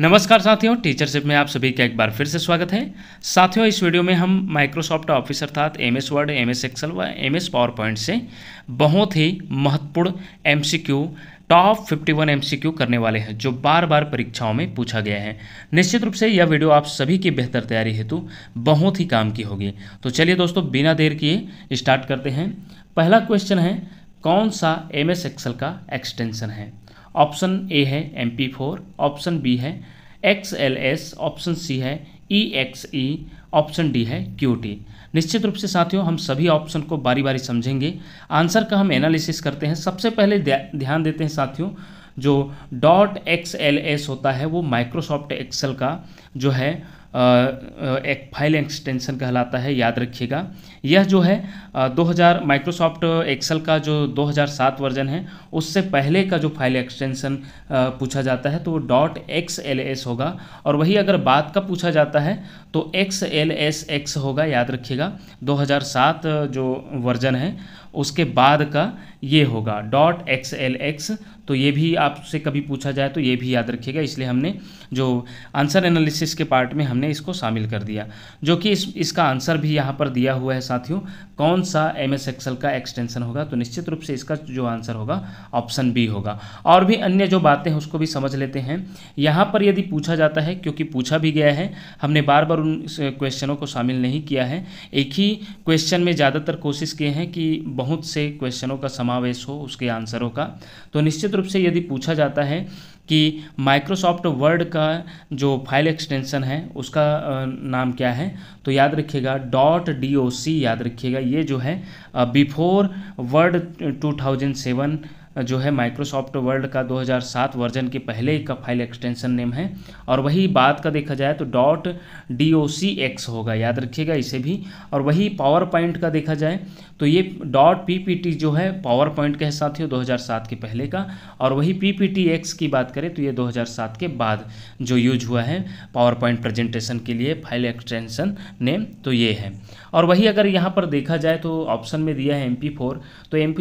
नमस्कार साथियों टीचरशिप में आप सभी का एक बार फिर से स्वागत है साथियों इस वीडियो में हम माइक्रोसॉफ्ट ऑफिस अर्थात M S Word M S Excel व एम एस पावर पॉइंट से बहुत ही महत्वपूर्ण M C Q top 51 MCQ करने वाले हैं जो बार बार परीक्षाओं में पूछा गया है निश्चित रूप से यह वीडियो आप सभी की बेहतर तैयारी हेतु बहुत ही काम की होगी तो चलिए दोस्तों बिना देर किए स्टार्ट करते हैं पहला क्वेश्चन है कौन सा एम एस एक्सल का एक्सटेंशन है ऑप्शन ए है M P four option B है X L S option C है E X E option D है क्यू टी निश्चित रूप से साथियों हम सभी ऑप्शन को बारी बारी समझेंगे आंसर का हम एनालिसिस करते हैं सबसे पहले ध्यान देते हैं साथियों जो डॉट एक्स एल एस होता है वो माइक्रोसॉफ्ट एक्सेल का जो है एक फाइल एक्सटेंशन कहलाता है याद रखिएगा यह जो है 2000 माइक्रोसॉफ्ट एक्सेल का जो 2007 वर्जन है उससे पहले का जो फाइल एक्सटेंशन पूछा जाता है तो वो डॉट एक्स एल एस होगा और वही अगर बाद का पूछा जाता है तो एक्स एल एस एक्स होगा याद रखिएगा 2007 जो वर्जन है उसके बाद का ये होगा डॉट एक्स एल एक्स तो ये भी आपसे कभी पूछा जाए तो ये भी याद रखिएगा इसलिए हमने जो आंसर एनालिसिस के पार्ट में हमने इसको शामिल कर दिया जो कि इस इसका आंसर भी यहाँ पर दिया हुआ है साथियों कौन सा एम एस एक्सएल का एक्सटेंशन होगा तो निश्चित रूप से इसका जो आंसर होगा ऑप्शन बी होगा और भी अन्य जो बातें हैं उसको भी समझ लेते हैं यहाँ पर यदि पूछा जाता है क्योंकि पूछा भी गया है हमने बार बार उन क्वेश्चनों को शामिल नहीं किया है एक ही क्वेश्चन में ज़्यादातर कोशिश किए हैं कि बहुत से क्वेश्चनों का समावेश हो उसके आंसरों का तो निश्चित रूप से यदि पूछा जाता है कि माइक्रोसॉफ्ट वर्ड का जो फाइल एक्सटेंशन है उसका नाम क्या है तो याद रखिएगा डॉट डी याद रखिएगा ये जो है बिफोर वर्ड 2007 जो है माइक्रोसॉफ्ट वर्ल्ड का 2007 वर्जन के पहले का फाइल एक्सटेंशन नेम है और वही बात का देखा जाए तो dot D O C X होगा याद रखिएगा इसे भी और वही पावर पॉइंट का देखा जाए तो ये डॉट पी पी टी जो है पावर पॉइंट के साथियों 2007 के पहले का और वही पी पी टी एक्स की बात करें तो ये 2007 के बाद जो यूज हुआ है पावर पॉइंट प्रजेंटेशन के लिए फाइल एक्सटेंशन नेम तो ये है और वही अगर यहाँ पर देखा जाए तो ऑप्शन में दिया है एम तो एम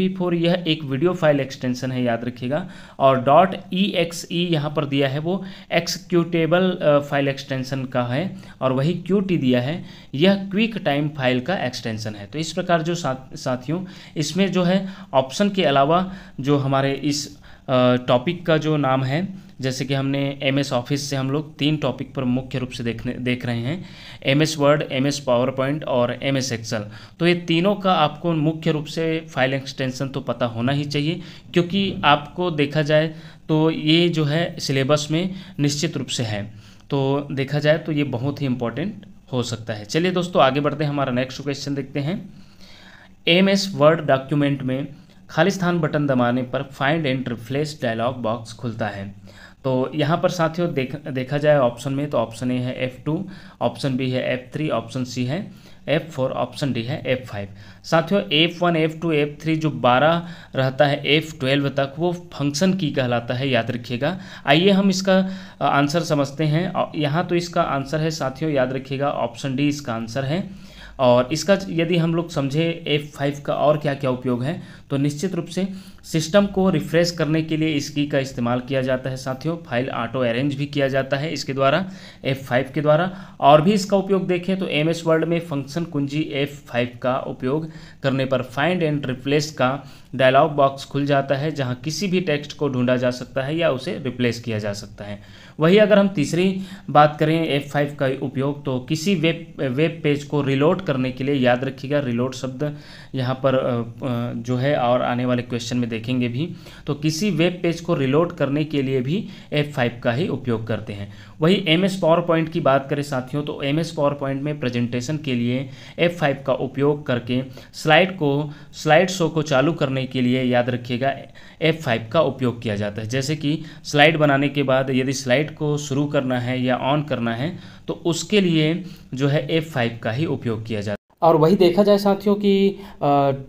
यह एक वीडियो फाइल एक्सटेंशन है याद रखिएगा और डॉट ई एक्स ई यहाँ पर दिया है वो एक्सक्यूटेबल फाइल एक्सटेंशन का है और वही क्यू दिया है यह क्विक टाइम फाइल का एक्सटेंशन है तो इस प्रकार जो साथियों इसमें जो है ऑप्शन के अलावा जो हमारे इस टॉपिक का जो नाम है जैसे कि हमने एम एस ऑफिस से हम लोग तीन टॉपिक पर मुख्य रूप से देखने देख रहे हैं M S Word M S PowerPoint और एम एस एक्सल तो ये तीनों का आपको मुख्य रूप से फाइल एक्सटेंशन तो पता होना ही चाहिए क्योंकि आपको देखा जाए तो ये जो है सिलेबस में निश्चित रूप से है तो देखा जाए तो ये बहुत ही इम्पोर्टेंट हो सकता है चलिए दोस्तों आगे बढ़ते हैं हमारा नेक्स्ट क्वेश्चन देखते हैं एम एस वर्ड डॉक्यूमेंट में खालिस्तान बटन दबाने पर find and replace dialogue box खुलता है तो यहाँ पर साथियों देख देखा जाए ऑप्शन में तो ऑप्शन ए है एफ़ टू ऑप्शन बी है एफ़ थ्री ऑप्शन सी है एफ़ फोर ऑप्शन डी है एफ़ फाइव साथियों F one F two F three जो बारह रहता है एफ़ ट्वेल्व तक वो फंक्शन की कहलाता है याद रखिएगा आइए हम इसका आंसर समझते हैं यहाँ तो इसका आंसर है साथियों याद रखिएगा ऑप्शन डी इसका आंसर है और इसका यदि हम लोग समझें एफ फाइव का और क्या क्या उपयोग है तो निश्चित रूप से सिस्टम को रिफ्रेश करने के लिए इसकी का इस्तेमाल किया जाता है साथियों फाइल ऑटो अरेंज भी किया जाता है इसके द्वारा एफ फाइव के द्वारा और भी इसका उपयोग देखें तो एम एस वर्ल्ड में फंक्शन कुंजी एफ फाइव का उपयोग करने पर फाइंड एंड रिप्लेस का डायलॉग बॉक्स खुल जाता है जहाँ किसी भी टेक्स्ट को ढूंढा जा सकता है या उसे रिप्लेस किया जा सकता है वही अगर हम तीसरी बात करें F5 का उपयोग तो किसी वेब वेब पेज को रिलोड करने के लिए याद रखिएगा रिलोड शब्द यहाँ पर जो है और आने वाले क्वेश्चन में देखेंगे भी तो किसी वेब पेज को रिलोड करने के लिए भी F5 का ही उपयोग करते हैं वही एम एस पावर पॉइंट की बात करें साथियों तो एम एस पावर पॉइंट में प्रेजेंटेशन के लिए F5 का उपयोग करके स्लाइड को स्लाइड शो को चालू करने के लिए याद रखिएगा F5 का उपयोग किया जाता है जैसे कि स्लाइड बनाने के बाद यदि स्लाइड को शुरू करना है या ऑन करना है तो उसके लिए जो है F5 का ही उपयोग किया जाता है और वही देखा जाए साथियों कि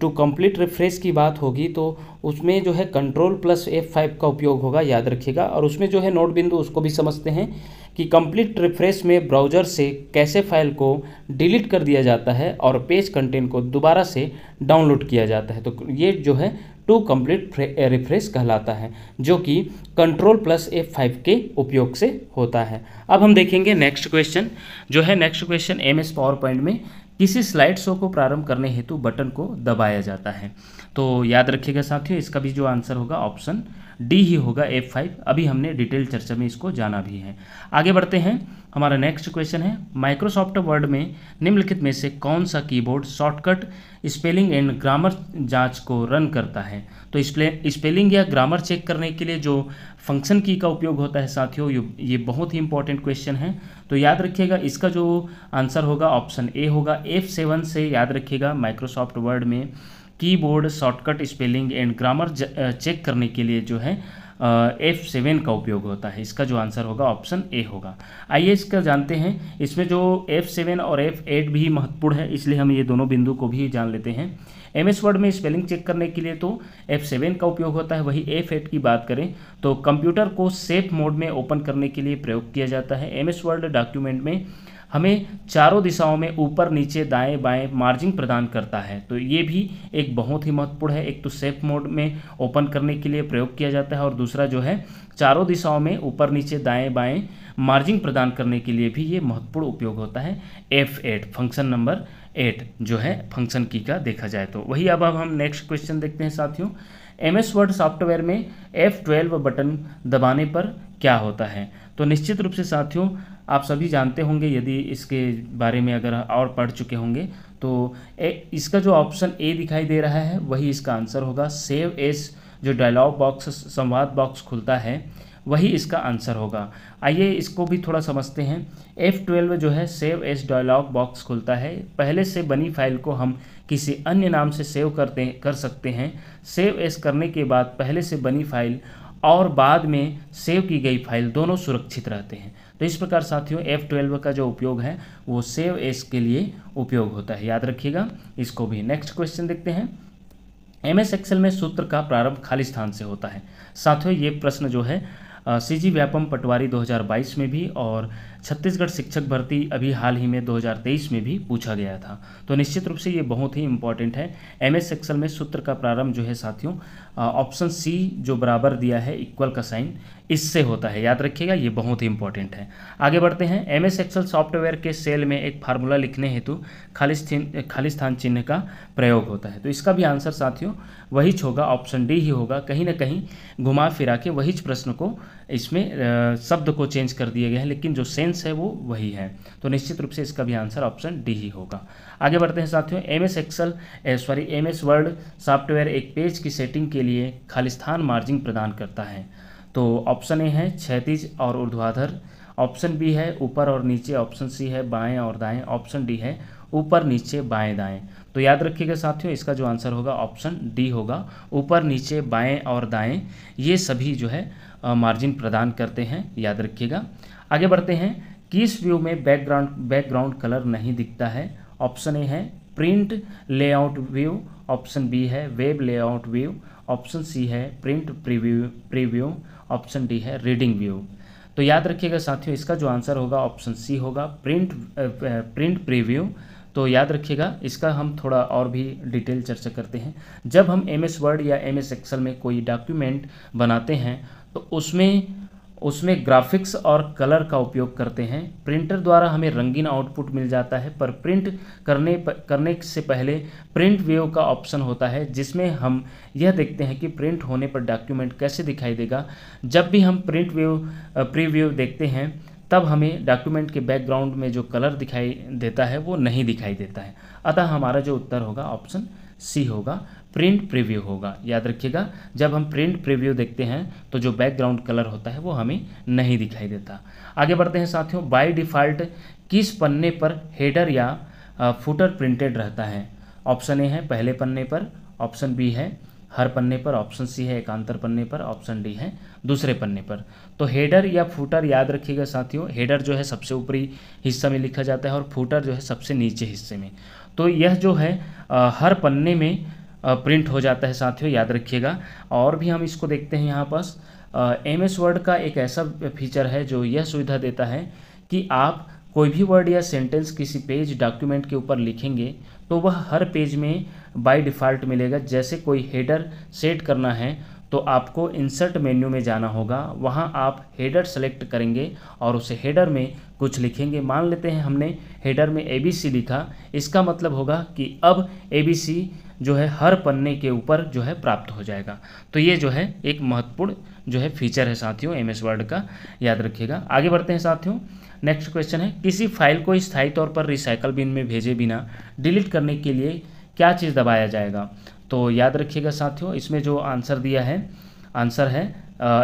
टू कंप्लीट रिफ्रेश की बात होगी तो उसमें जो है कंट्रोल प्लस एफ फाइव का उपयोग होगा याद रखिएगा और उसमें जो है नोट बिंदु उसको भी समझते हैं कि कंप्लीट रिफ्रेश में ब्राउज़र से कैसे फाइल को डिलीट कर दिया जाता है और पेज कंटेंट को दोबारा से डाउनलोड किया जाता है तो ये जो है टू कंप्लीट रिफ्रेश कहलाता है जो कि कंट्रोल प्लस एफ फाइव के उपयोग से होता है अब हम देखेंगे नेक्स्ट क्वेश्चन जो है next question M S PowerPoint में किसी स्लाइड शो को प्रारंभ करने हेतु बटन को दबाया जाता है तो याद रखिएगा साथियों इसका भी जो आंसर होगा ऑप्शन डी ही होगा एफ फाइव अभी हमने डिटेल चर्चा में इसको जाना भी है आगे बढ़ते हैं हमारा नेक्स्ट क्वेश्चन है माइक्रोसॉफ्ट वर्ड में निम्नलिखित में से कौन सा keyboard shortcut spelling and grammar जांच को रन करता है तो स्पेलिंग या ग्रामर चेक करने के लिए जो फंक्शन की का उपयोग होता है साथियों ये बहुत ही इंपॉर्टेंट क्वेश्चन है तो याद रखिएगा इसका जो आंसर होगा ऑप्शन ए होगा एफ सेवन से याद रखिएगा माइक्रोसॉफ्ट वर्ड में keyboard shortcut spelling and grammar check करने के लिए जो है एफ सेवन का उपयोग होता है इसका जो आंसर होगा ऑप्शन ए होगा आइए इसका जानते हैं इसमें जो एफ सेवन और एफ एट भी महत्वपूर्ण है इसलिए हम ये दोनों बिंदु को भी जान लेते हैं एम एस वर्ड में स्पेलिंग चेक करने के लिए तो एफ सेवन का उपयोग होता है वही एफ एट की बात करें तो कंप्यूटर को सेफ मोड में ओपन करने के लिए प्रयोग किया जाता है एम एस वर्ड डॉक्यूमेंट में हमें चारों दिशाओं में ऊपर नीचे दाएं बाएं मार्जिन प्रदान करता है तो ये भी एक बहुत ही महत्वपूर्ण है एक तो सेफ मोड में ओपन करने के लिए प्रयोग किया जाता है और दूसरा जो है चारों दिशाओं में ऊपर नीचे दाएं बाएं मार्जिन प्रदान करने के लिए भी ये महत्वपूर्ण उपयोग होता है F eight function number eight जो है फंक्शन की का देखा जाए तो वही अब अब हम नेक्स्ट क्वेश्चन देखते हैं साथियों एम एस वर्ड सॉफ्टवेयर में एफ ट्वेल्व बटन दबाने पर क्या होता है तो निश्चित रूप से साथियों आप सभी जानते होंगे यदि इसके बारे में अगर और पढ़ चुके होंगे तो ए, इसका जो ऑप्शन ए दिखाई दे रहा है वही इसका आंसर होगा सेव एस जो डायलॉग बॉक्स संवाद बॉक्स खुलता है वही इसका आंसर होगा आइए इसको भी थोड़ा समझते हैं F12 जो है सेव एस डायलॉग बॉक्स खुलता है पहले से बनी फाइल को हम किसी अन्य नाम से सेव करते कर सकते हैं सेव एस करने के बाद पहले से बनी फाइल और बाद में सेव की गई फाइल दोनों सुरक्षित रहते हैं तो इस प्रकार साथियों एफ ट्वेल्व का जो उपयोग है वो सेव एस के लिए उपयोग होता है याद रखिएगा इसको भी नेक्स्ट क्वेश्चन देखते हैं एम एस एक्सेल में सूत्र का प्रारंभ खाली स्थान से होता है साथियों ये प्रश्न जो है सी जी व्यापम पटवारी 2022 में भी और छत्तीसगढ़ शिक्षक भर्ती अभी हाल ही में 2023 में भी पूछा गया था तो निश्चित रूप से ये बहुत ही इंपॉर्टेंट है एम एस एक्सल में सूत्र का प्रारंभ जो है साथियों ऑप्शन सी जो बराबर दिया है इक्वल का साइन इससे होता है याद रखिएगा ये बहुत ही इंपॉर्टेंट है आगे बढ़ते हैं एम एस एक्सल सॉफ्टवेयर के सेल में एक फार्मूला लिखने हेतु खालिस्थिन खालिस्थान चिन्ह का प्रयोग होता है तो इसका भी आंसर साथियों वही होगा ऑप्शन डी ही होगा कहीं ना कहीं घुमा फिरा के वही प्रश्न को इसमें शब्द को चेंज कर दिए गए हैं लेकिन जो सेंस है वो वही है तो निश्चित रूप से इसका भी आंसर ऑप्शन डी ही होगा आगे बढ़ते हैं साथियों M S Excel sorry M S world software एक पेज की सेटिंग के लिए खालिस्थान मार्जिन प्रदान करता है तो ऑप्शन ए है क्षैतिज और ऊर्ध्वाधर ऑप्शन बी है ऊपर और नीचे ऑप्शन सी है बाएं और दाएं ऑप्शन डी है ऊपर नीचे बाएं दाएं तो याद रखिएगा साथियों इसका जो आंसर होगा ऑप्शन डी होगा ऊपर नीचे बाएं और दाएं ये सभी जो है मार्जिन प्रदान करते हैं याद रखिएगा आगे बढ़ते हैं किस व्यू में बैकग्राउंड बैकग्राउंड कलर नहीं दिखता है ऑप्शन ए है print layout view option B है web layout view option C है print preview preview option D है रीडिंग व्यू तो याद रखिएगा साथियों इसका जो आंसर होगा ऑप्शन सी होगा प्रिंट प्रिंट प्रीव्यू तो याद रखिएगा इसका हम थोड़ा और भी डिटेल चर्चा करते हैं जब हम एम एस वर्ड या एम एस एक्सल में कोई डॉक्यूमेंट बनाते हैं तो उसमें उसमें ग्राफिक्स और कलर का उपयोग करते हैं प्रिंटर द्वारा हमें रंगीन आउटपुट मिल जाता है पर प्रिंट करने पर, करने से पहले प्रिंट वेव का ऑप्शन होता है जिसमें हम यह देखते हैं कि प्रिंट होने पर डॉक्यूमेंट कैसे दिखाई देगा जब भी हम प्रिंट प्री प्रीव्यू देखते हैं तब हमें डॉक्यूमेंट के बैकग्राउंड में जो कलर दिखाई देता है वो नहीं दिखाई देता है अतः हमारा जो उत्तर होगा ऑप्शन सी होगा प्रिंट प्रीव्यू होगा याद रखिएगा जब हम प्रिंट प्रीव्यू देखते हैं तो जो बैकग्राउंड कलर होता है वो हमें नहीं दिखाई देता आगे बढ़ते हैं साथियों बाय डिफ़ॉल्ट किस पन्ने पर हेडर या फुटर प्रिंटेड रहता है ऑप्शन ए है पहले पन्ने पर ऑप्शन बी है हर पन्ने पर ऑप्शन सी है एकांतर पन्ने पर ऑप्शन डी है दूसरे पन्ने पर तो हेडर या फूटर याद रखिएगा साथियों हेडर जो है सबसे ऊपरी हिस्सा में लिखा जाता है और फूटर जो है सबसे नीचे हिस्से में तो यह जो है आ, हर पन्ने में प्रिंट हो जाता है साथियों याद रखिएगा और भी हम इसको देखते हैं यहाँ पास एम एस वर्ड का एक ऐसा फीचर है जो यह सुविधा देता है कि आप कोई भी वर्ड या सेंटेंस किसी पेज डॉक्यूमेंट के ऊपर लिखेंगे तो वह हर पेज में बाय डिफ़ॉल्ट मिलेगा जैसे कोई हेडर सेट करना है तो आपको इंसर्ट मेन्यू में जाना होगा वहाँ आप हेडर सेलेक्ट करेंगे और उसे हेडर में कुछ लिखेंगे मान लेते हैं हमने हेडर में ए बी सी लिखा इसका मतलब होगा कि अब ए बी सी जो है हर पन्ने के ऊपर जो है प्राप्त हो जाएगा तो ये जो है एक महत्वपूर्ण जो है फीचर है साथियों एम एस वर्ड का याद रखिएगा आगे बढ़ते हैं साथियों नेक्स्ट क्वेश्चन है किसी फाइल को स्थायी तौर पर रिसाइकल बिन में भेजे बिना डिलीट करने के लिए क्या चीज़ दबाया जाएगा तो याद रखिएगा साथियों इसमें जो आंसर दिया है आंसर है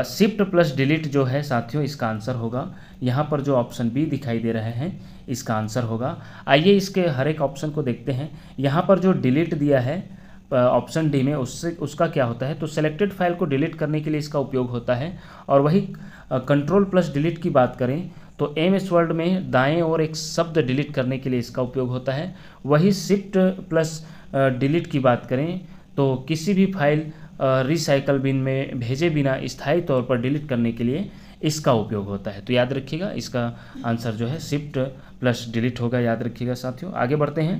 शिफ्ट प्लस डिलीट जो है साथियों इसका आंसर होगा यहाँ पर जो ऑप्शन बी दिखाई दे रहे हैं इसका आंसर होगा आइए इसके हर एक ऑप्शन को देखते हैं यहाँ पर जो डिलीट दिया है ऑप्शन डी में उससे उसका क्या होता है तो सेलेक्टेड फाइल को डिलीट करने के लिए इसका उपयोग होता है और वही कंट्रोल प्लस डिलीट की बात करें तो एम एस वर्ड में दाएं और एक शब्द डिलीट करने के लिए इसका उपयोग होता है वही शिफ्ट प्लस डिलीट की बात करें तो किसी भी फाइल रिसाइकल बिन में भेजे बिना स्थायी तौर पर डिलीट करने के लिए इसका उपयोग होता है तो याद रखिएगा इसका आंसर जो है शिफ्ट प्लस डिलीट होगा याद रखिएगा साथियों आगे बढ़ते हैं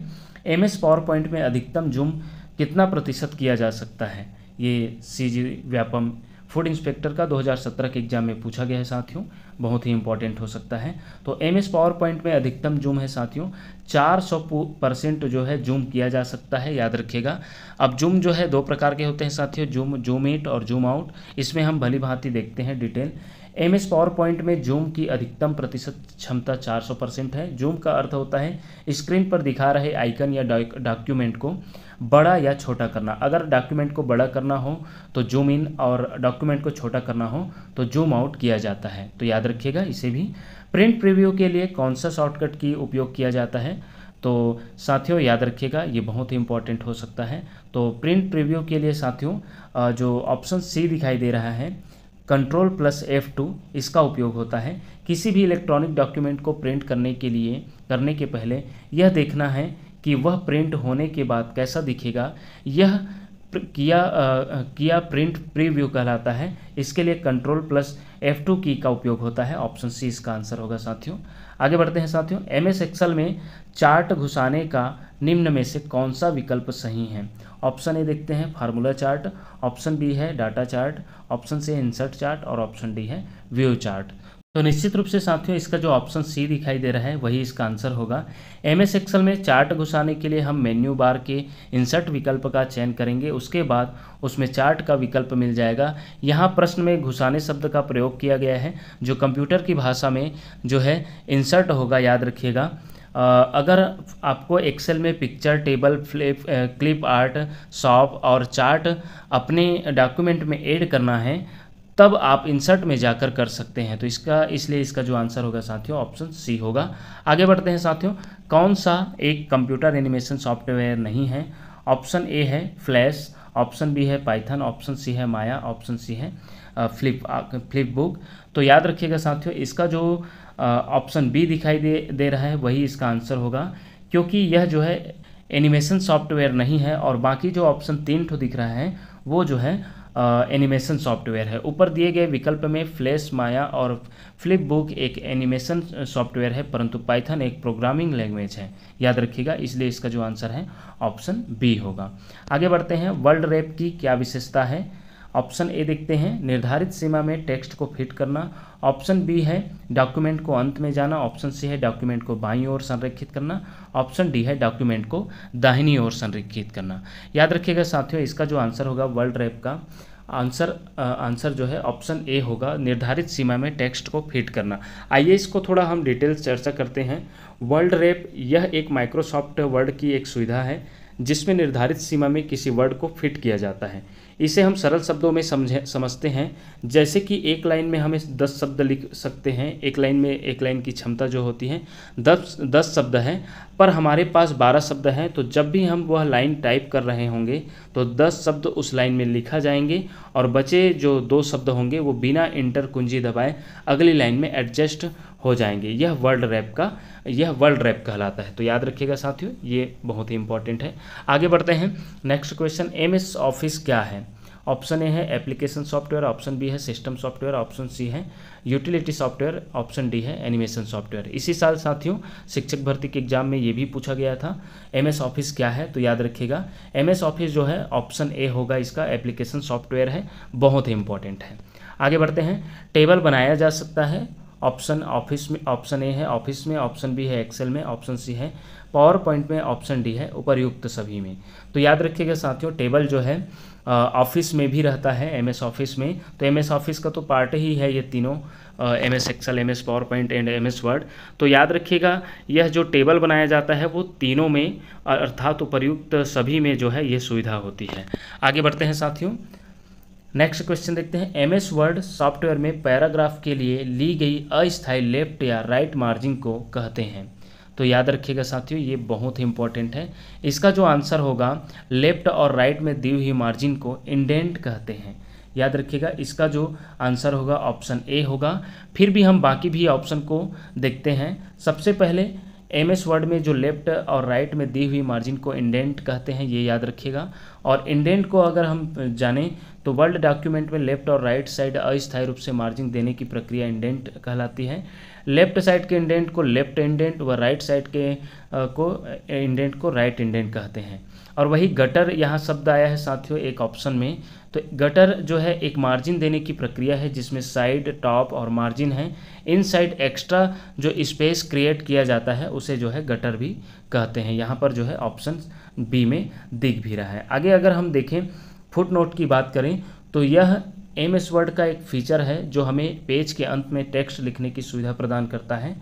एम एस पावर पॉइंट में अधिकतम जूम कितना प्रतिशत किया जा सकता है ये C G Vyapam food inspector का 2017 के एग्जाम में पूछा गया है साथियों बहुत ही इंपॉर्टेंट हो सकता है तो एम एस पावर पॉइंट में अधिकतम जूम है साथियों 400 परसेंट जो है जूम किया जा सकता है याद रखिएगा अब जूम जो है दो प्रकार के होते हैं साथियों जूम जूम इट और जूम आउट इसमें हम भली भांति देखते हैं detail M S PowerPoint में जूम की अधिकतम प्रतिशत क्षमता 400 परसेंट है जूम का अर्थ होता है स्क्रीन पर दिखा रहे आइकन या डॉक्यूमेंट को बड़ा या छोटा करना अगर डॉक्यूमेंट को बड़ा करना हो तो जूम इन और डॉक्यूमेंट को छोटा करना हो तो जूम आउट किया जाता है तो याद रखिएगा इसे भी प्रिंट प्रीव्यू के लिए कौन सा शॉर्टकट की उपयोग किया जाता है तो साथियों याद रखिएगा ये बहुत ही इंपॉर्टेंट हो सकता है तो प्रिंट प्रीव्यू के लिए साथियों जो ऑप्शन सी दिखाई दे रहा है कंट्रोल प्लस एफ टू इसका उपयोग होता है किसी भी इलेक्ट्रॉनिक डॉक्यूमेंट को प्रिंट करने के लिए करने के पहले यह देखना है कि वह प्रिंट होने के बाद कैसा दिखेगा यह किया आ, किया प्रिंट प्रीव्यू कहलाता है इसके लिए कंट्रोल प्लस F2 की का उपयोग होता है ऑप्शन सी इसका आंसर होगा साथियों आगे बढ़ते हैं साथियों एम एस एक्सल में चार्ट घुसाने का निम्न में से कौन सा विकल्प सही है ऑप्शन ए देखते हैं फार्मूला चार्ट ऑप्शन बी है data chart option C insert chart और ऑप्शन डी है व्यू चार्ट तो निश्चित रूप से साथियों इसका जो ऑप्शन सी दिखाई दे रहा है वही इसका आंसर होगा एम एस एक्सल में चार्ट घुसाने के लिए हम मेन्यू बार के इंसर्ट विकल्प का चयन करेंगे उसके बाद उसमें चार्ट का विकल्प मिल जाएगा यहाँ प्रश्न में घुसाने शब्द का प्रयोग किया गया है जो कंप्यूटर की भाषा में जो है इंसर्ट होगा याद रखिएगा अगर आपको एक्सेल में picture table flip clip art shop और चार्ट अपने डॉक्यूमेंट में ऐड करना है तब आप इंसर्ट में जाकर कर सकते हैं तो इसका इसलिए इसका जो आंसर होगा साथियों ऑप्शन सी होगा आगे बढ़ते हैं साथियों कौन सा एक कंप्यूटर एनिमेशन सॉफ्टवेयर नहीं है ऑप्शन ए है फ्लैश ऑप्शन बी है पाइथन ऑप्शन सी है माया ऑप्शन सी है फ्लिप फ्लिप बुक तो याद रखिएगा साथियों इसका जो ऑप्शन बी दिखाई दे दे रहा है वही इसका आंसर होगा क्योंकि यह जो है एनिमेशन सॉफ्टवेयर नहीं है और बाकी जो ऑप्शन तीन ठो दिख रहा है वो जो है एनिमेशन सॉफ्टवेयर है ऊपर दिए गए विकल्प में फ्लैश माया और फ्लिप बुक एक एनिमेशन सॉफ्टवेयर है परंतु पाइथन एक प्रोग्रामिंग लैंग्वेज है याद रखिएगा इसलिए इसका जो आंसर है ऑप्शन बी होगा आगे बढ़ते हैं वर्ल्ड रैप की क्या विशेषता है ऑप्शन ए देखते हैं निर्धारित सीमा में टेक्स्ट को फिट करना ऑप्शन बी है डॉक्यूमेंट को अंत में जाना ऑप्शन सी है डॉक्यूमेंट को बाईं ओर संरक्षित करना ऑप्शन डी है डॉक्यूमेंट को दाहिनी ओर संरक्षित करना याद रखिएगा साथियों इसका जो आंसर होगा वर्ल्ड रैप का आंसर आंसर जो है ऑप्शन ए होगा निर्धारित सीमा में टेक्स्ट को फिट करना आइए इसको थोड़ा हम डिटेल चर्चा करते हैं वर्ल्ड रैप यह एक माइक्रोसॉफ्ट वर्ड की एक सुविधा है जिसमें निर्धारित सीमा में किसी वर्ड को फिट किया जाता है इसे हम सरल शब्दों में समझे समझते हैं जैसे कि एक लाइन में हमें दस शब्द लिख सकते हैं एक लाइन में एक लाइन की क्षमता जो होती है दस दस शब्द हैं पर हमारे पास बारह शब्द हैं तो जब भी हम वह लाइन टाइप कर रहे होंगे तो दस शब्द उस लाइन में लिखा जाएंगे और बचे जो दो शब्द होंगे वो बिना इंटर कुंजी दबाए अगली लाइन में एडजस्ट हो जाएंगे यह वर्ल्ड रैप का यह वर्ल्ड रैप कहलाता है तो याद रखिएगा साथियों ये बहुत ही इंपॉर्टेंट है आगे बढ़ते हैं next question M S Office क्या है ऑप्शन ए है एप्लीकेशन सॉफ्टवेयर ऑप्शन बी है सिस्टम सॉफ्टवेयर ऑप्शन सी है यूटिलिटी सॉफ्टवेयर ऑप्शन डी है एनिमेशन सॉफ्टवेयर इसी साल साथियों शिक्षक भर्ती के एग्जाम में ये भी पूछा गया था एम एस ऑफिस क्या है तो याद रखिएगा एम एस ऑफिस जो है ऑप्शन ए होगा इसका एप्लीकेशन सॉफ्टवेयर है बहुत ही इंपॉर्टेंट है आगे बढ़ते हैं टेबल बनाया जा सकता है ऑप्शन ऑफिस में ऑप्शन ए है ऑफिस में ऑप्शन बी है एक्सेल में ऑप्शन सी है पावर पॉइंट में ऑप्शन डी है उपरयुक्त सभी में तो याद रखिएगा साथियों टेबल जो है ऑफिस में भी रहता है एमएस ऑफिस में तो एमएस ऑफिस का तो पार्ट ही है ये तीनों M S Excel M S PowerPoint and M S Word तो याद रखिएगा यह जो टेबल बनाया जाता है वो तीनों में अर्थात उपरयुक्त सभी में जो है ये सुविधा होती है आगे बढ़ते हैं साथियों नेक्स्ट क्वेश्चन देखते हैं एम एस वर्ड सॉफ्टवेयर में पैराग्राफ के लिए ली गई अस्थायी लेफ्ट या राइट मार्जिन को कहते हैं तो याद रखिएगा साथियों ये बहुत ही इंपॉर्टेंट है इसका जो आंसर होगा लेफ्ट और राइट में दी हुई मार्जिन को इंडेंट कहते हैं याद रखिएगा इसका जो आंसर होगा ऑप्शन ए होगा फिर भी हम बाकी भी ऑप्शन को देखते हैं सबसे पहले एम एस वर्ड में जो लेफ्ट और राइट में दी हुई मार्जिन को इंडेंट कहते हैं ये याद रखिएगा और इंडेंट को अगर हम जाने तो वर्ल्ड डॉक्यूमेंट में लेफ्ट और राइट साइड अस्थायी रूप से मार्जिन देने की प्रक्रिया इंडेंट कहलाती है लेफ्ट साइड के इंडेंट को लेफ्ट इंडेंट व राइट साइड के को इंडेंट को राइट इंडेंट कहते हैं और वही गटर यहाँ शब्द आया है साथियों एक ऑप्शन में तो गटर जो है एक मार्जिन देने की प्रक्रिया है जिसमें साइड टॉप और मार्जिन है इन साइड एक्स्ट्रा जो स्पेस क्रिएट किया जाता है उसे जो है गटर भी कहते हैं यहाँ पर जो है ऑप्शन बी में दिख भी रहा है आगे अगर हम देखें फुट नोट की बात करें तो यह एम एस वर्ड का एक फीचर है जो हमें पेज के अंत में टेक्स्ट लिखने की सुविधा प्रदान करता है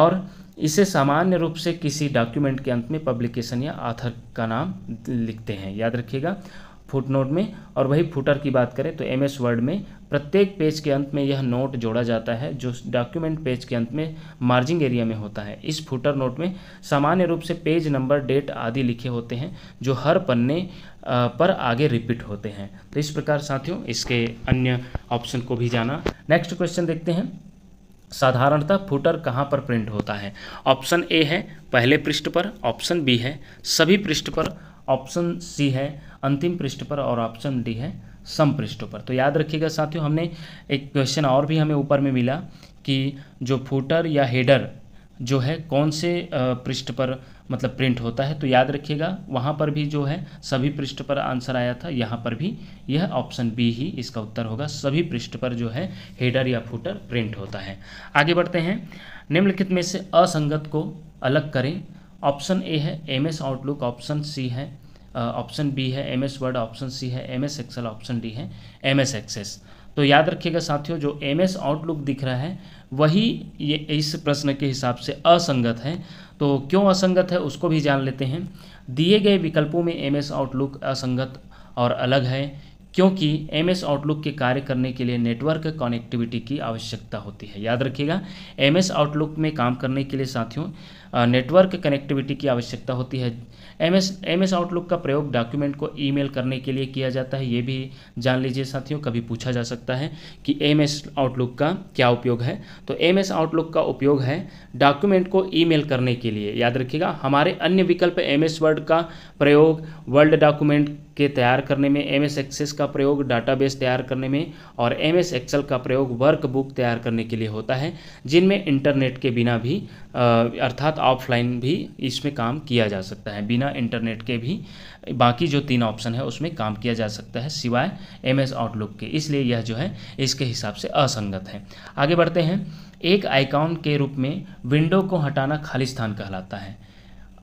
और इसे सामान्य रूप से किसी डॉक्यूमेंट के अंत में पब्लिकेशन या आथर का नाम लिखते हैं याद रखिएगा फुट नोट में और वही फुटर की बात करें तो एम एस वर्ड में प्रत्येक पेज के अंत में यह नोट जोड़ा जाता है जो डॉक्यूमेंट पेज के अंत में मार्जिंग एरिया में होता है इस फुटर नोट में सामान्य रूप से पेज नंबर डेट आदि लिखे होते हैं जो हर पन्ने पर आगे रिपीट होते हैं तो इस प्रकार साथियों इसके अन्य ऑप्शन को भी जाना नेक्स्ट क्वेश्चन देखते हैं साधारणतः फुटर कहाँ पर प्रिंट होता है ऑप्शन ए है पहले पृष्ठ पर ऑप्शन बी है सभी पृष्ठ पर ऑप्शन सी है अंतिम पृष्ठ पर और ऑप्शन डी है सम पृष्ठों पर तो याद रखिएगा साथियों हमने एक क्वेश्चन और भी हमें ऊपर में मिला कि जो फूटर या हेडर जो है कौन से पृष्ठ पर मतलब प्रिंट होता है तो याद रखिएगा वहाँ पर भी जो है सभी पृष्ठ पर आंसर आया था यहाँ पर भी यह ऑप्शन बी ही इसका उत्तर होगा सभी पृष्ठ पर जो है हेडर या फूटर प्रिंट होता है आगे बढ़ते हैं निम्नलिखित में से असंगत को अलग करें ऑप्शन ए है M S Outlook option C है ऑप्शन बी है M S Word option C है M S Excel option D है एम एस एक्सेस तो याद रखिएगा साथियों जो एम एस आउटलुक दिख रहा है वही ये इस प्रश्न के हिसाब से असंगत है तो क्यों असंगत है उसको भी जान लेते हैं दिए गए विकल्पों में एम एस आउटलुक असंगत और अलग है क्योंकि एम एस आउटलुक के कार्य करने के लिए नेटवर्क कनेक्टिविटी की आवश्यकता होती है याद रखिएगा एम एस आउटलुक में काम करने के लिए साथियों नेटवर्क कनेक्टिविटी की आवश्यकता होती है M S M S Outlook का प्रयोग डॉक्यूमेंट को ईमेल करने के लिए किया जाता है ये भी जान लीजिए साथियों कभी पूछा जा सकता है कि एम एस आउटलुक का क्या उपयोग है तो एम एस आउटलुक का उपयोग है डॉक्यूमेंट को ईमेल करने के लिए याद रखिएगा हमारे अन्य विकल्प एम एस वर्ड का प्रयोग वर्ल्ड डॉक्यूमेंट के तैयार करने में एम एस एक्सेस का प्रयोग डाटाबेस तैयार करने में और एम एस एक्सल का प्रयोग बुक तैयार करने के लिए होता है जिनमें इंटरनेट के बिना भी अर्थात ऑफलाइन भी इसमें काम किया जा सकता है बिना इंटरनेट के भी बाकी जो तीन ऑप्शन है उसमें काम किया जा सकता है सिवाय एम एस आउटलुक के इसलिए यह जो है इसके हिसाब से असंगत है आगे बढ़ते हैं एक आइकॉन के रूप में विंडो को हटाना खाली स्थान कहलाता है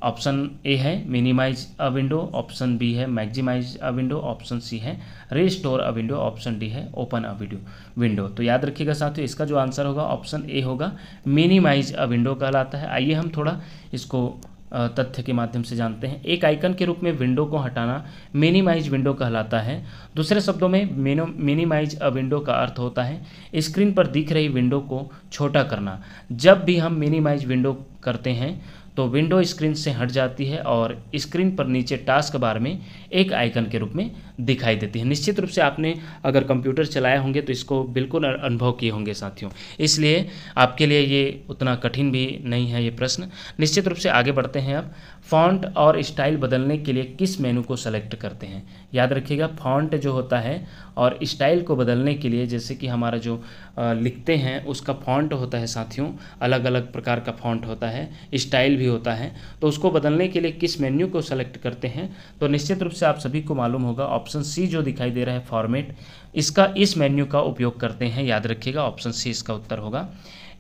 ऑप्शन ए है minimize a window option B है maximize a window option C है store a window option D है ओपन अ विंडो विंडो तो याद रखिएगा साथियों इसका जो आंसर होगा ऑप्शन ए होगा मिनिमाइज अ विंडो कहलाता है आइए हम थोड़ा इसको तथ्य के माध्यम से जानते हैं एक आइकन के रूप में विंडो को हटाना मिनिमाइज विंडो कहलाता है दूसरे शब्दों में मिनिमाइज अ विंडो का अर्थ होता है स्क्रीन पर दिख रही विंडो को छोटा करना जब भी हम मिनिमाइज विंडो करते हैं तो विंडो स्क्रीन से हट जाती है और स्क्रीन पर नीचे टास्क बार में एक आइकन के रूप में दिखाई देती है निश्चित रूप से आपने अगर कंप्यूटर चलाए होंगे तो इसको बिल्कुल अनुभव किए होंगे साथियों इसलिए आपके लिए ये उतना कठिन भी नहीं है ये प्रश्न निश्चित रूप से आगे बढ़ते हैं आप फॉन्ट और स्टाइल बदलने के लिए किस मेनू को सेलेक्ट करते हैं याद रखिएगा फॉन्ट जो होता है और स्टाइल को बदलने के लिए जैसे कि हमारा जो लिखते हैं उसका फॉन्ट होता है साथियों अलग अलग प्रकार का फॉन्ट होता है स्टाइल भी होता है तो उसको बदलने के लिए किस मेन्यू को सेलेक्ट करते हैं तो निश्चित रूप से आप सभी को मालूम होगा ऑप्शन सी जो दिखाई दे रहा है फॉर्मेट इसका इस मेन्यू का उपयोग करते हैं याद रखिएगा ऑप्शन सी इसका उत्तर होगा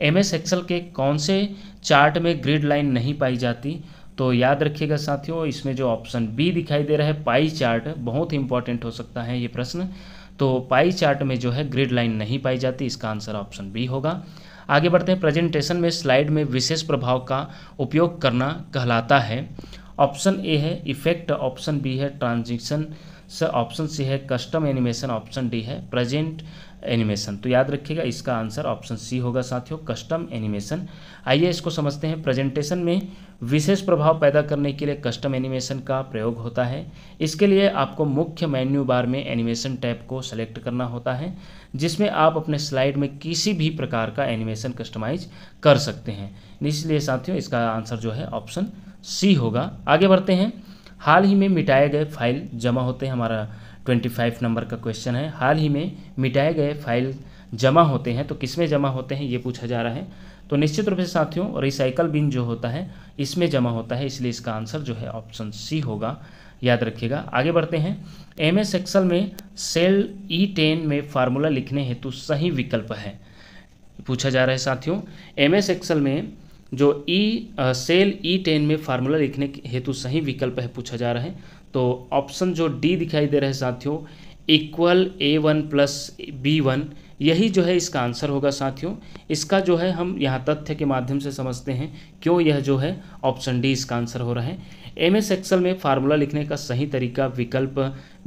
एम एस एक्सल के कौन से चार्ट में ग्रिड लाइन नहीं पाई जाती तो याद रखिएगा साथियों इसमें जो ऑप्शन बी दिखाई दे रहा है पाई चार्ट बहुत ही इंपॉर्टेंट हो सकता है ये प्रश्न तो पाई चार्ट में जो है ग्रिड लाइन नहीं पाई जाती इसका आंसर ऑप्शन बी होगा आगे बढ़ते हैं प्रेजेंटेशन में स्लाइड में विशेष प्रभाव का उपयोग करना कहलाता है ऑप्शन ए है इफेक्ट ऑप्शन बी है ट्रांजिशन सर ऑप्शन सी है कस्टम एनिमेशन ऑप्शन डी है प्रेजेंट एनिमेशन तो याद रखिएगा इसका आंसर ऑप्शन सी होगा साथियों कस्टम एनिमेशन आइए इसको समझते हैं प्रेजेंटेशन में विशेष प्रभाव पैदा करने के लिए कस्टम एनिमेशन का प्रयोग होता है इसके लिए आपको मुख्य मेन्यू बार में एनिमेशन टैब को सेलेक्ट करना होता है जिसमें आप अपने स्लाइड में किसी भी प्रकार का एनिमेशन कस्टमाइज कर सकते हैं इसलिए साथियों इसका आंसर जो है ऑप्शन सी होगा आगे बढ़ते हैं हाल ही में मिटाए गए फाइल जमा होते हैं हमारा 25 नंबर का क्वेश्चन है हाल ही में मिटाए गए फाइल जमा होते हैं तो किस में जमा होते हैं ये पूछा जा रहा है तो निश्चित रूप से साथियों रिसाइकल बिन जो होता है इसमें जमा होता है इसलिए इसका आंसर जो है ऑप्शन सी होगा याद रखिएगा आगे बढ़ते हैं एम एस एक्सल में सेल ई टेन में फार्मूला लिखने हेतु सही विकल्प है पूछा जा रहा है साथियों एम एस एक्सल में जो ई सेल ई टेन में फार्मूला लिखने हेतु सही विकल्प है पूछा जा रहा है तो ऑप्शन जो डी दिखाई दे रहा है साथियों equal A one plus B one यही जो है इसका आंसर होगा साथियों इसका जो है हम यहाँ तथ्य के माध्यम से समझते हैं क्यों यह जो है ऑप्शन डी इसका आंसर हो रहा है एम एस एक्सल में फार्मूला लिखने का सही तरीका विकल्प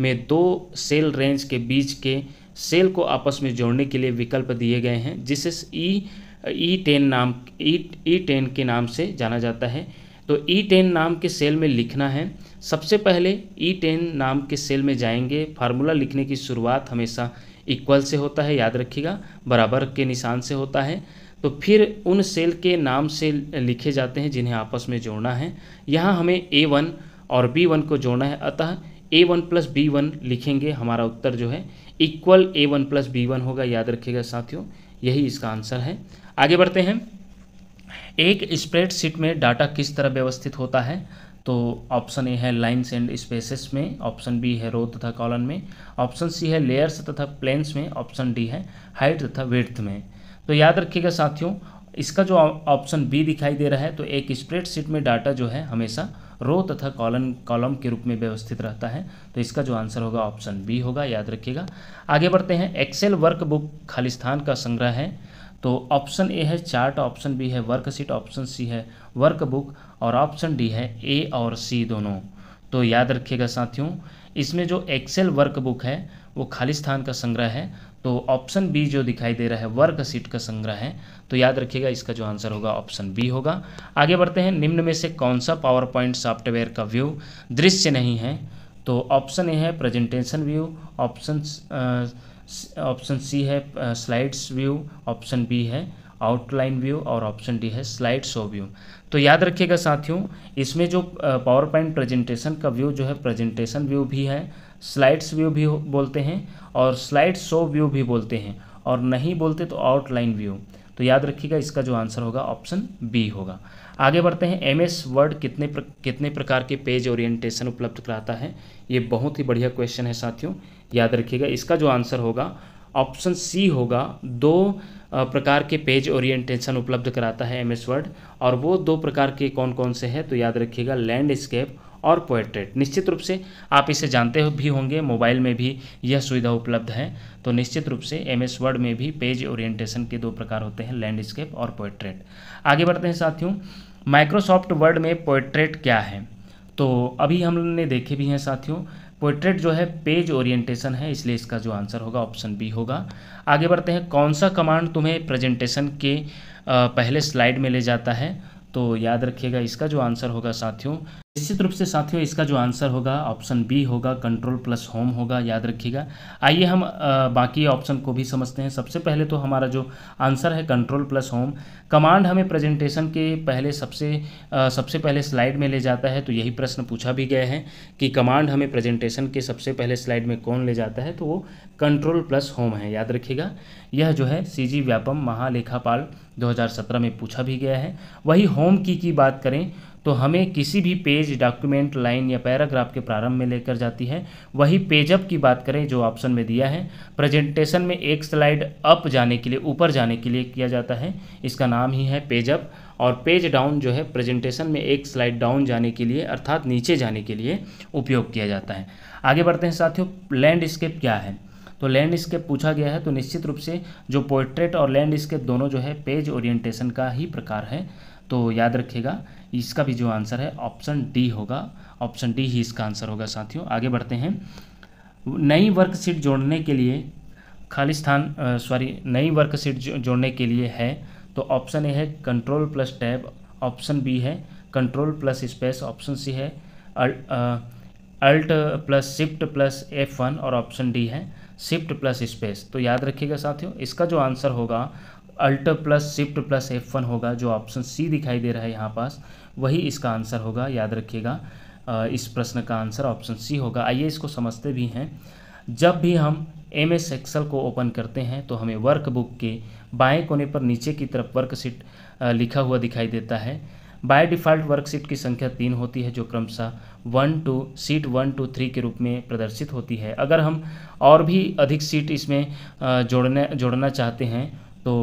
में दो सेल रेंज के बीच के सेल को आपस में जोड़ने के लिए विकल्प दिए गए हैं जिसे E e E e ten नाम ई ई टेन के नाम से जाना जाता है तो ई e टेन नाम के सेल में लिखना है सबसे पहले ई e टेन नाम के सेल में जाएंगे फार्मूला लिखने की शुरुआत हमेशा इक्वल से होता है याद रखिएगा बराबर के निशान से होता है तो फिर उन सेल के नाम से लिखे जाते हैं जिन्हें आपस में जोड़ना है यहाँ हमें ए वन और बी वन को जोड़ना है अतः A one plus B one लिखेंगे हमारा उत्तर जो है equal A one plus B one होगा याद रखिएगा साथियों यही इसका आंसर है आगे बढ़ते हैं एक स्प्रेडशीट में डाटा किस तरह व्यवस्थित होता है तो ऑप्शन ए है लाइन्स एंड स्पेसेस में ऑप्शन बी है रो तथा कॉलन में ऑप्शन सी है लेयर्स तथा प्लेन्स में ऑप्शन डी है हाइट तथा वेथ में तो याद रखिएगा साथियों इसका जो ऑप्शन बी दिखाई दे रहा है तो एक स्प्रेडशीट में डाटा जो है हमेशा रो तथा कॉलन कॉलम के रूप में व्यवस्थित रहता है तो इसका जो आंसर होगा ऑप्शन बी होगा याद रखिएगा आगे बढ़ते हैं एक्सेल वर्क बुक खालिस्तान का संग्रह है तो ऑप्शन ए है चार्ट ऑप्शन बी है वर्कशीट ऑप्शन सी है वर्कबुक और ऑप्शन डी है ए और सी दोनों तो याद रखिएगा साथियों इसमें जो एक्सेल वर्कबुक है वो खाली स्थान का संग्रह है तो ऑप्शन बी जो दिखाई दे रहा है वर्कशीट का संग्रह है तो याद रखिएगा इसका जो आंसर होगा ऑप्शन बी होगा आगे बढ़ते हैं निम्न में से कौन सा पावर पॉइंट सॉफ्टवेयर का व्यू दृश्य नहीं है तो ऑप्शन ए है presentation view option option C है स्लाइड्स व्यू ऑप्शन बी है आउटलाइन व्यू और ऑप्शन डी है स्लाइड शो व्यू तो याद रखिएगा साथियों इसमें जो पावर पॉइंट प्रेजेंटेशन का व्यू जो है प्रेजेंटेशन व्यू भी है स्लाइड्स व्यू भी बोलते हैं और स्लाइड शो व्यू भी बोलते हैं और नहीं बोलते तो आउटलाइन व्यू तो याद रखिएगा इसका जो आंसर होगा ऑप्शन बी होगा आगे बढ़ते हैं एम एस वर्ड कितने प्र, कितने प्रकार के पेज ओरिएंटेशन उपलब्ध कराता है ये बहुत ही बढ़िया क्वेश्चन है साथियों याद रखिएगा इसका जो आंसर होगा ऑप्शन सी होगा दो प्रकार के पेज ओरिएंटेशन उपलब्ध कराता है एम एस वर्ड और वो दो प्रकार के कौन कौन से हैं तो याद रखिएगा लैंडस्केप और पोर्ट्रेट निश्चित रूप से आप इसे जानते हो भी होंगे मोबाइल में भी यह सुविधा उपलब्ध है तो निश्चित रूप से एम एस वर्ड में भी पेज ओरिएंटेशन के दो प्रकार होते हैं लैंडस्केप और पोर्ट्रेट आगे बढ़ते हैं साथियों माइक्रोसॉफ्ट वर्ड में पोर्ट्रेट क्या है तो अभी हमने देखे भी हैं साथियों पोर्ट्रेट जो है पेज ओरिएंटेशन है इसलिए इसका जो आंसर होगा ऑप्शन बी होगा आगे बढ़ते हैं कौन सा कमांड तुम्हें प्रेजेंटेशन के पहले स्लाइड में ले जाता है तो याद रखिएगा इसका जो आंसर होगा साथियों निश्चित रूप से साथियों इसका जो आंसर होगा ऑप्शन बी होगा कंट्रोल प्लस होम होगा याद रखिएगा आइए हम बाकी ऑप्शन को भी समझते हैं सबसे पहले तो हमारा जो आंसर है कंट्रोल प्लस होम कमांड हमें प्रेजेंटेशन के पहले सबसे आ, सबसे पहले स्लाइड में ले जाता है तो यही प्रश्न पूछा भी गया है कि कमांड हमें प्रेजेंटेशन के सबसे पहले स्लाइड में कौन ले जाता है तो वो कंट्रोल प्लस होम है याद रखिएगा यह जो है सी व्यापम महालेखापाल दो में पूछा भी गया है वही होम की की बात करें तो हमें किसी भी पेज डॉक्यूमेंट लाइन या पैराग्राफ के प्रारंभ में लेकर जाती है वही पेजअप की बात करें जो ऑप्शन में दिया है प्रेजेंटेशन में एक स्लाइड अप जाने के लिए ऊपर जाने के लिए किया जाता है इसका नाम ही है पेजअप और पेज डाउन जो है प्रेजेंटेशन में एक स्लाइड डाउन जाने के लिए अर्थात नीचे जाने के लिए उपयोग किया जाता है आगे बढ़ते हैं साथियों लैंडस्केप क्या है तो लैंडस्केप पूछा गया है तो निश्चित रूप से जो पोर्ट्रेट और लैंडस्केप दोनों जो है पेज ओरिएंटेशन का ही प्रकार है तो याद रखिएगा इसका भी जो आंसर है ऑप्शन डी होगा ऑप्शन डी ही इसका आंसर होगा साथियों आगे बढ़ते हैं नई वर्कशीट जोड़ने के लिए खाली स्थान सॉरी नई वर्कशीट जोड़ने के लिए है तो ऑप्शन ए है control plus tab option B है control plus space option C है alt plus shift plus F one और ऑप्शन डी है शिफ्ट प्लस स्पेस तो याद रखिएगा साथियों इसका जो आंसर होगा alt plus shift plus F one होगा जो ऑप्शन सी दिखाई दे रहा है यहाँ पास वही इसका आंसर होगा याद रखिएगा इस प्रश्न का आंसर ऑप्शन सी होगा आइए इसको समझते भी हैं जब भी हम एम एस एक्सल को ओपन करते हैं तो हमें वर्क बुक के बाएं कोने पर नीचे की तरफ वर्कशीट लिखा हुआ दिखाई देता है बाय डिफ़ॉल्ट वर्कशीट की संख्या तीन होती है जो क्रमशः one two sheet one two three के रूप में प्रदर्शित होती है अगर हम और भी अधिक सीट इसमें जोड़ने जोड़ना चाहते हैं तो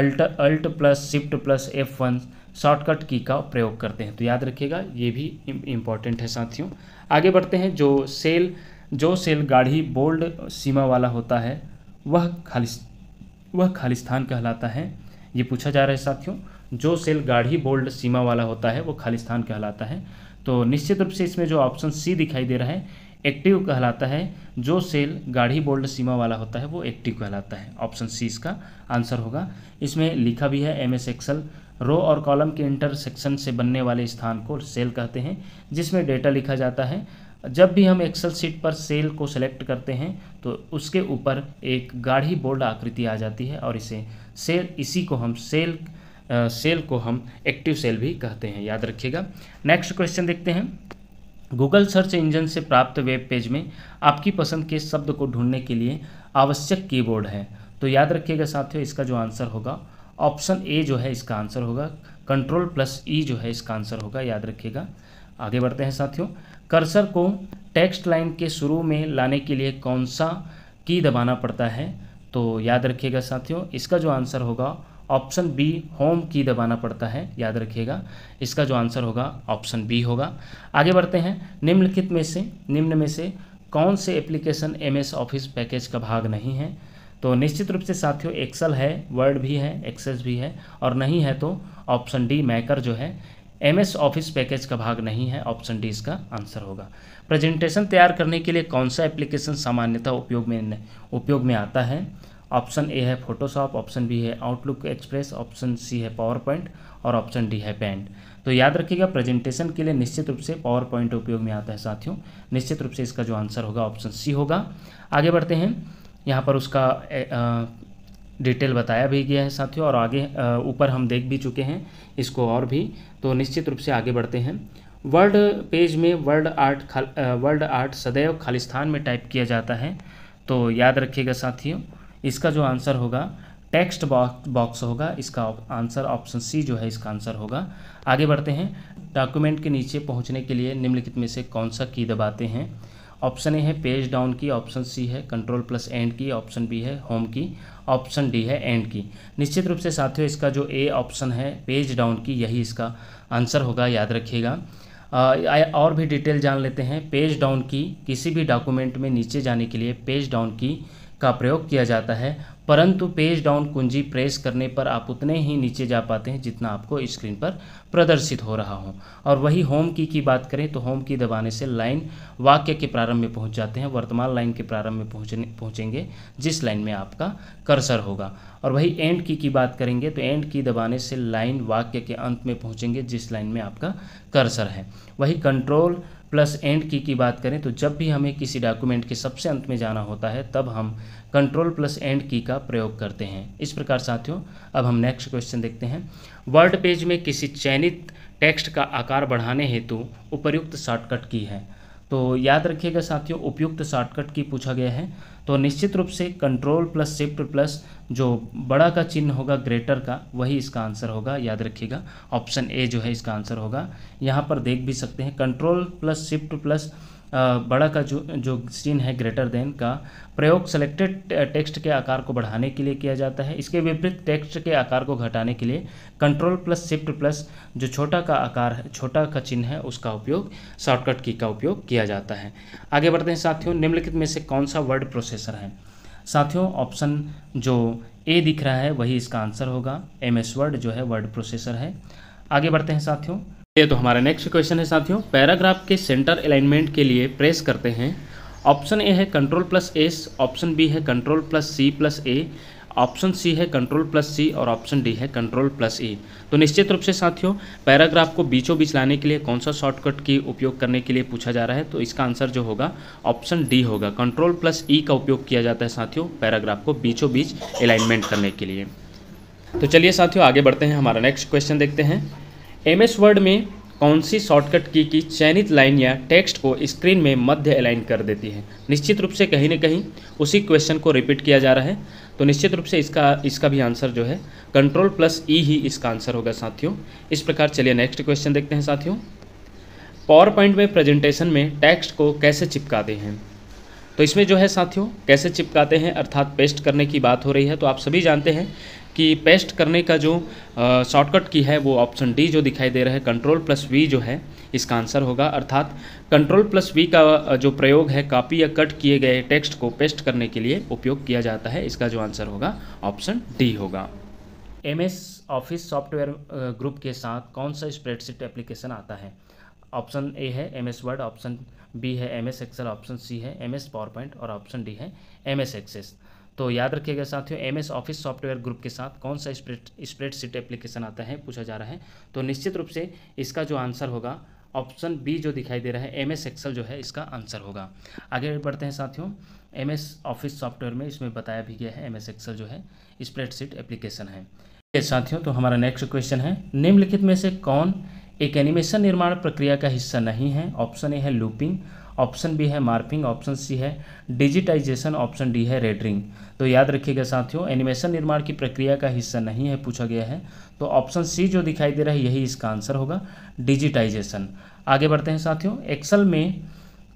alt alt plus shift plus F one shortcut की का प्रयोग करते हैं तो याद रखिएगा ये भी इम्पॉर्टेंट है साथियों आगे बढ़ते हैं जो सेल जो सेल गाढ़ी बोल्ड सीमा वाला होता है वह खाली वह खालिस्तान कहलाता है ये पूछा जा रहा है साथियों जो सेल गाढ़ी बोल्ड सीमा वाला होता है वो खालिस्तान कहलाता है तो निश्चित रूप से इसमें जो ऑप्शन सी दिखाई दे रहा है एक्टिव कहलाता है जो सेल गाढ़ी बोल्ड सीमा वाला होता है वो एक्टिव कहलाता है ऑप्शन सी इसका आंसर होगा इसमें लिखा भी है एम एस एक्सल रो और कॉलम के इंटरसेक्शन से बनने वाले स्थान को सेल कहते हैं जिसमें डेटा लिखा जाता है जब भी हम एक्सेल सीट पर सेल को सेलेक्ट करते हैं तो उसके ऊपर एक गाढ़ी बोल्ड आकृति आ जाती है और इसे सेल इसी को हम सेल सेल को हम एक्टिव सेल भी कहते हैं याद रखिएगा नेक्स्ट क्वेश्चन देखते हैं गूगल सर्च इंजन से प्राप्त वेब पेज में आपकी पसंद के शब्द को ढूंढने के लिए आवश्यक कीबोर्ड है तो याद रखिएगा साथियों इसका जो आंसर होगा ऑप्शन ए जो है इसका आंसर होगा कंट्रोल प्लस ई जो है इसका आंसर होगा याद रखिएगा आगे बढ़ते हैं साथियों कर्सर को टेक्स्ट लाइन के शुरू में लाने के लिए कौन सा की दबाना पड़ता है तो याद रखिएगा साथियों इसका जो आंसर होगा ऑप्शन बी होम की दबाना पड़ता है याद रखिएगा इसका जो आंसर होगा ऑप्शन बी होगा आगे बढ़ते हैं निम्नलिखित में से निम्न में से कौन से एप्लीकेशन एमएस ऑफिस पैकेज का भाग नहीं है तो निश्चित रूप से साथियों एक्सल है वर्ड भी है एक्सेस भी है और नहीं है तो ऑप्शन डी मैकर जो है एम एस ऑफिस पैकेज का भाग नहीं है ऑप्शन डी इसका आंसर होगा प्रेजेंटेशन तैयार करने के लिए कौन सा एप्लीकेशन सामान्यतः उपयोग में उपयोग में आता है ऑप्शन ए है फोटोशॉप ऑप्शन बी है आउटलुक एक्सप्रेस ऑप्शन सी है पावर पॉइंट और ऑप्शन डी है पेंट तो याद रखिएगा प्रेजेंटेशन के लिए निश्चित रूप से पावर पॉइंट उपयोग में आता है साथियों निश्चित रूप से इसका जो आंसर होगा ऑप्शन सी होगा आगे बढ़ते हैं यहाँ पर उसका डिटेल बताया भी गया है साथियों और आगे ऊपर हम देख भी चुके हैं इसको और भी तो निश्चित रूप से आगे बढ़ते हैं वर्ल्ड पेज में वर्ल्ड आर्ट खाल आर्ट सदैव खालिस्तान में टाइप किया जाता है तो याद रखिएगा साथियों इसका जो आंसर होगा टेक्स्ट बॉक्स बॉक्स होगा इसका आंसर ऑप्शन सी जो है इसका आंसर होगा आगे बढ़ते हैं डॉक्यूमेंट के नीचे पहुंचने के लिए निम्नलिखित में से कौन सा की दबाते हैं ऑप्शन ए है page down key option C है control plus end key option B है होम की ऑप्शन डी है एंड की निश्चित रूप से साथियों इसका जो ए ऑप्शन है पेज डाउन की यही इसका आंसर होगा याद रखिएगा और भी डिटेल जान लेते हैं पेज डाउन की किसी भी डॉक्यूमेंट में नीचे जाने के लिए पेज डाउन की का प्रयोग किया जाता है परंतु पेज डाउन कुंजी प्रेस करने पर आप उतने ही नीचे जा पाते हैं जितना आपको स्क्रीन पर प्रदर्शित हो रहा हो और वही होम की की बात करें तो होम की दबाने से लाइन वाक्य के प्रारंभ में पहुंच जाते हैं वर्तमान लाइन के प्रारंभ में पहुंचने पहुंचेंगे जिस लाइन में आपका कर्सर होगा और वही एंड की की बात करेंगे तो एंड की दबाने से लाइन वाक्य के अंत में पहुँचेंगे जिस लाइन में आपका कर्सर है वही कंट्रोल प्लस एंड की की बात करें तो जब भी हमें किसी डॉक्यूमेंट के सबसे अंत में जाना होता है तब हम कंट्रोल प्लस एंड की का प्रयोग करते हैं इस प्रकार साथियों अब हम नेक्स्ट क्वेश्चन देखते हैं वर्ड पेज में किसी चयनित टेक्स्ट का आकार बढ़ाने हेतु उपयुक्त शॉर्टकट की है तो याद रखिएगा साथियों उपयुक्त शॉर्टकट की पूछा गया है तो निश्चित रूप से कंट्रोल प्लस शिफ्ट प्लस जो बड़ा का चिन्ह होगा ग्रेटर का वही इसका आंसर होगा याद रखिएगा ऑप्शन ए जो है इसका आंसर होगा यहाँ पर देख भी सकते हैं कंट्रोल प्लस शिफ्ट प्लस बड़ा का जो जो सीन है ग्रेटर देन का प्रयोग सेलेक्टेड टेक्स्ट के आकार को बढ़ाने के लिए किया जाता है इसके विपरीत टेक्स्ट के आकार को घटाने के लिए कंट्रोल प्लस शिफ्ट प्लस जो छोटा का आकार है छोटा का चिन्ह है उसका उपयोग शॉर्टकट की का उपयोग किया जाता है आगे बढ़ते हैं साथियों निम्नलिखित में से कौन सा वर्ड प्रोसेसर है साथियों ऑप्शन जो ए दिख रहा है वही इसका आंसर होगा एम एस वर्ड जो है वर्ड प्रोसेसर है आगे बढ़ते हैं साथियों ये तो हमारा नेक्स्ट क्वेश्चन है साथियों पैराग्राफ के सेंटर अलाइनमेंट के लिए प्रेस करते हैं ऑप्शन ए है control plus S option B है control plus C plus A option C है कंट्रोल प्लस सी और ऑप्शन डी है कंट्रोल प्लस ई तो निश्चित रूप से साथियों पैराग्राफ को बीचों बीच लाने के लिए कौन सा शॉर्टकट की उपयोग करने के लिए पूछा जा रहा है तो इसका आंसर जो होगा ऑप्शन डी होगा कंट्रोल प्लस ई का उपयोग किया जाता है साथियों पैराग्राफ को बीचों बीच अलाइनमेंट करने के लिए तो चलिए साथियों आगे बढ़ते हैं हमारा नेक्स्ट क्वेश्चन देखते हैं एम एस वर्ड में कौन सी शॉर्टकट की की चयनित लाइन या टेक्स्ट को स्क्रीन में मध्य अलाइन कर देती है निश्चित रूप से कहीं ना कहीं उसी क्वेश्चन को रिपीट किया जा रहा है तो निश्चित रूप से इसका इसका भी आंसर जो है कंट्रोल प्लस ई ही इसका आंसर होगा साथियों इस प्रकार चलिए नेक्स्ट क्वेश्चन देखते हैं साथियों पावर पॉइंट में प्रेजेंटेशन में टेक्स्ट को कैसे चिपकाते हैं तो इसमें जो है साथियों कैसे चिपकाते हैं अर्थात पेस्ट करने की बात हो रही है तो आप सभी जानते हैं कि पेस्ट करने का जो शॉर्टकट की है वो ऑप्शन डी जो दिखाई दे रहा है कंट्रोल प्लस वी जो है इसका आंसर होगा अर्थात कंट्रोल प्लस वी का जो प्रयोग है कॉपी या कट किए गए टेक्स्ट को पेस्ट करने के लिए उपयोग किया जाता है इसका जो आंसर होगा ऑप्शन डी होगा M S Office software group के साथ कौन सा स्प्रेडशीट एप्लीकेशन आता है ऑप्शन ए है M S Word option B है M S Excel option C है एम एस पावर पॉइंट और ऑप्शन डी है एम एस एक्सेस तो याद रखिएगा साथियों M S Office software group के साथ कौन सा स्प्रेड सीट एप्लीकेशन आता है पूछा जा रहा है तो निश्चित रूप से इसका जो आंसर होगा ऑप्शन बी जो दिखाई दे रहा है एम एस एक्सल जो है इसका आंसर होगा आगे बढ़ते हैं साथियों एम ऑफिस सॉफ्टवेयर में इसमें बताया भी गया है एम एस जो है स्प्रेड सीट एप्लीकेशन है साथियों तो हमारा नेक्स्ट क्वेश्चन है निम्नलिखित में से कौन एक एनिमेशन निर्माण प्रक्रिया का हिस्सा नहीं है ऑप्शन ए है लूपिंग ऑप्शन बी है मार्पिंग ऑप्शन सी है डिजिटाइजेशन ऑप्शन डी है रेडरिंग तो याद रखिएगा साथियों एनिमेशन निर्माण की प्रक्रिया का हिस्सा नहीं है पूछा गया है तो ऑप्शन सी जो दिखाई दे रहा है यही इसका आंसर होगा डिजिटाइजेशन आगे बढ़ते हैं साथियों एक्सल में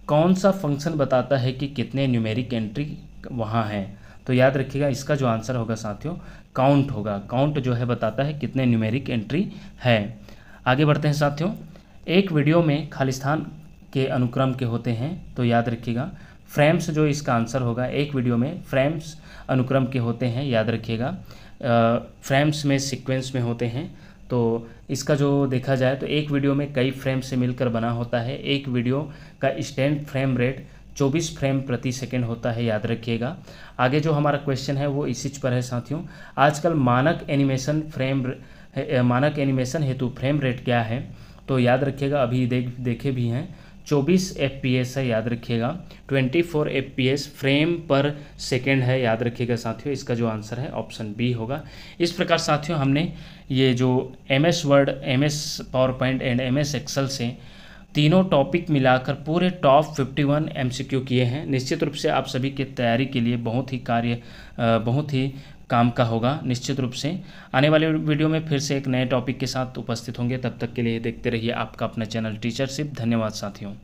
कौन सा फंक्शन बताता है कि कितने न्यूमेरिक एंट्री वहाँ हैं तो याद रखिएगा इसका जो आंसर होगा साथियों काउंट होगा काउंट जो है बताता है कितने न्यूमेरिक एंट्री है आगे बढ़ते हैं साथियों एक वीडियो में खालिस्तान के अनुक्रम के होते हैं तो याद रखिएगा फ्रेम्स जो इसका आंसर होगा एक वीडियो में फ्रेम्स अनुक्रम के होते हैं याद रखिएगा फ्रेम्स में सीक्वेंस में होते हैं तो इसका जो देखा जाए तो एक वीडियो में कई फ्रेम से मिलकर बना होता है एक वीडियो का स्टैंड फ्रेम रेट 24 फ्रेम प्रति सेकंड होता है याद रखिएगा आगे जो हमारा क्वेश्चन है वो इसी पर है साथियों आजकल मानक एनिमेशन फ्रेम मानक एनिमेशन हेतु फ्रेम रेट क्या है तो याद रखिएगा अभी देख देखे भी हैं 24 fps है याद रखिएगा 24 fps फ्रेम पर सेकेंड है याद रखिएगा साथियों इसका जो आंसर है ऑप्शन बी होगा इस प्रकार साथियों हमने ये जो M S Word M S PowerPoint and M S Excel से तीनों टॉपिक मिलाकर पूरे टॉप 51 एमसीक्यू किए हैं निश्चित रूप से आप सभी के तैयारी के लिए बहुत ही कार्य बहुत ही काम का होगा निश्चित रूप से आने वाले वीडियो में फिर से एक नए टॉपिक के साथ उपस्थित होंगे तब तक के लिए देखते रहिए आपका अपना चैनल टीचरशिप धन्यवाद साथियों